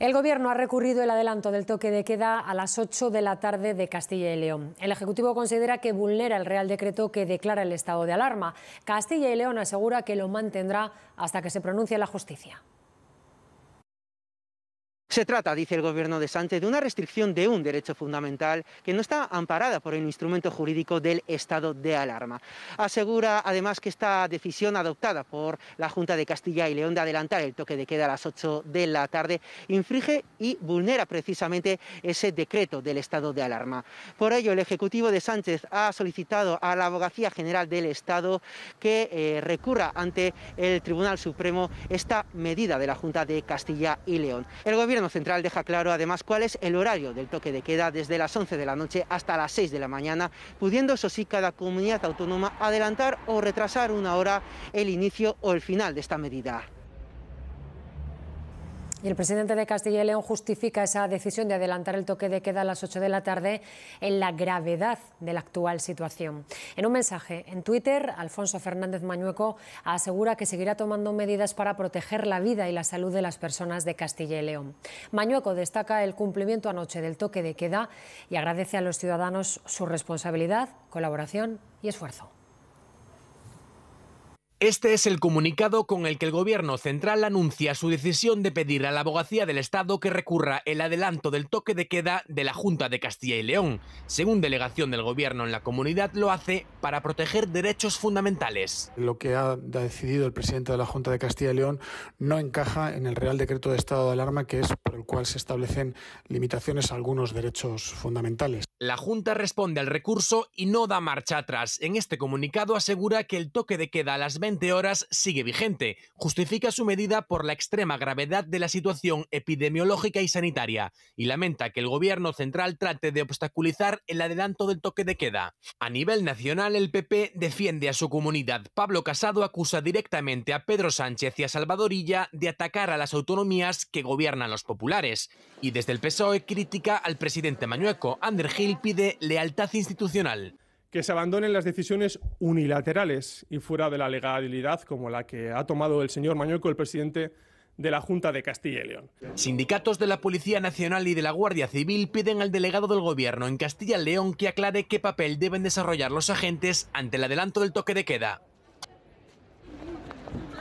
El Gobierno ha recurrido el adelanto del toque de queda a las 8 de la tarde de Castilla y León. El Ejecutivo considera que vulnera el Real Decreto que declara el estado de alarma. Castilla y León asegura que lo mantendrá hasta que se pronuncie la justicia. Se trata, dice el gobierno de Sánchez, de una restricción de un derecho fundamental que no está amparada por el instrumento jurídico del estado de alarma. Asegura además que esta decisión adoptada por la Junta de Castilla y León de adelantar el toque de queda a las 8 de la tarde infringe y vulnera precisamente ese decreto del estado de alarma. Por ello, el Ejecutivo de Sánchez ha solicitado a la Abogacía General del Estado que eh, recurra ante el Tribunal Supremo esta medida de la Junta de Castilla y León. El gobierno central deja claro además cuál es el horario del toque de queda desde las 11 de la noche hasta las 6 de la mañana, pudiendo eso sí cada comunidad autónoma adelantar o retrasar una hora el inicio o el final de esta medida. Y el presidente de Castilla y León justifica esa decisión de adelantar el toque de queda a las 8 de la tarde en la gravedad de la actual situación. En un mensaje en Twitter, Alfonso Fernández Mañueco asegura que seguirá tomando medidas para proteger la vida y la salud de las personas de Castilla y León. Mañueco destaca el cumplimiento anoche del toque de queda y agradece a los ciudadanos su responsabilidad, colaboración y esfuerzo. Este es el comunicado con el que el Gobierno central anuncia su decisión de pedir a la abogacía del Estado que recurra el adelanto del toque de queda de la Junta de Castilla y León. Según delegación del Gobierno en la comunidad, lo hace para proteger derechos fundamentales. Lo que ha decidido el presidente de la Junta de Castilla y León no encaja en el Real Decreto de Estado de Alarma, que es por el cual se establecen limitaciones a algunos derechos fundamentales. La Junta responde al recurso y no da marcha atrás. En este comunicado asegura que el toque de queda a las 20 horas sigue vigente. Justifica su medida por la extrema gravedad de la situación epidemiológica y sanitaria y lamenta que el gobierno central trate de obstaculizar el adelanto del toque de queda. A nivel nacional, el PP defiende a su comunidad. Pablo Casado acusa directamente a Pedro Sánchez y a Salvadorilla de atacar a las autonomías que gobiernan los populares. Y desde el PSOE critica al presidente Mañueco. Ander Gil pide lealtad institucional que se abandonen las decisiones unilaterales y fuera de la legalidad como la que ha tomado el señor Mañueco, el presidente de la Junta de Castilla y León. Sindicatos de la Policía Nacional y de la Guardia Civil piden al delegado del Gobierno en Castilla y León que aclare qué papel deben desarrollar los agentes ante el adelanto del toque de queda.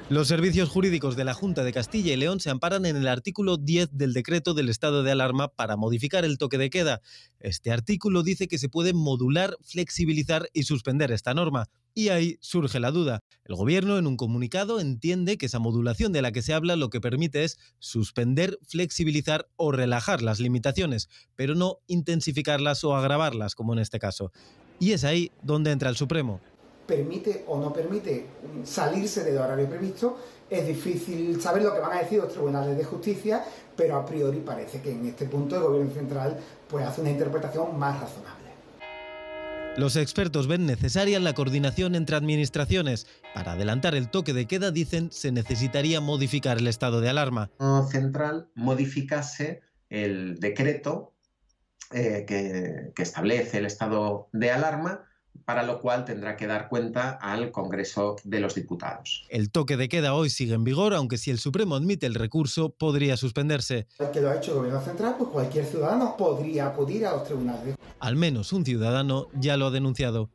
Los servicios jurídicos de la Junta de Castilla y León se amparan en el artículo 10 del decreto del estado de alarma para modificar el toque de queda. Este artículo dice que se puede modular, flexibilizar y suspender esta norma. Y ahí surge la duda. El gobierno en un comunicado entiende que esa modulación de la que se habla lo que permite es suspender, flexibilizar o relajar las limitaciones, pero no intensificarlas o agravarlas, como en este caso. Y es ahí donde entra el Supremo permite o no permite salirse del horario previsto. Es difícil saber lo que van a decir los tribunales de justicia, pero a priori parece que en este punto el gobierno central pues, hace una interpretación más razonable. Los expertos ven necesaria la coordinación entre administraciones. Para adelantar el toque de queda, dicen, se necesitaría modificar el estado de alarma. Central modificase el decreto eh, que establece el estado de alarma para lo cual tendrá que dar cuenta al Congreso de los Diputados. El toque de queda hoy sigue en vigor, aunque si el Supremo admite el recurso, podría suspenderse. Que lo ha hecho el Gobierno Central, pues cualquier ciudadano podría acudir a los tribunales. Al menos un ciudadano ya lo ha denunciado.